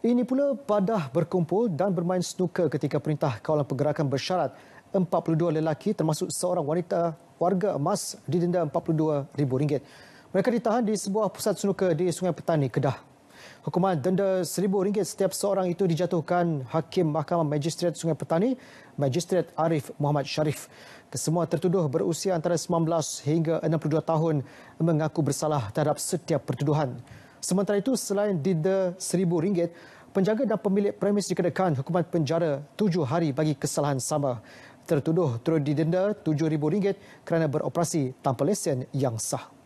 Ini pula padah berkumpul dan bermain snooker ketika perintah kawalan pergerakan bersyarat 42 lelaki termasuk seorang wanita warga emas didenda RM42,000. Mereka ditahan di sebuah pusat snooker di Sungai Petani, Kedah. Hukuman denda RM1,000 setiap seorang itu dijatuhkan Hakim Mahkamah Magistrat Sungai Petani, Magistrat Arif Muhammad Sharif. Kesemua tertuduh berusia antara 19 hingga 62 tahun mengaku bersalah terhadap setiap pertuduhan. Sementara itu, selain denda RM1,000, penjaga dan pemilik premis dikenakan hukuman penjara tujuh hari bagi kesalahan sama. Tertuduh turut didenda RM7,000 kerana beroperasi tanpa lesen yang sah.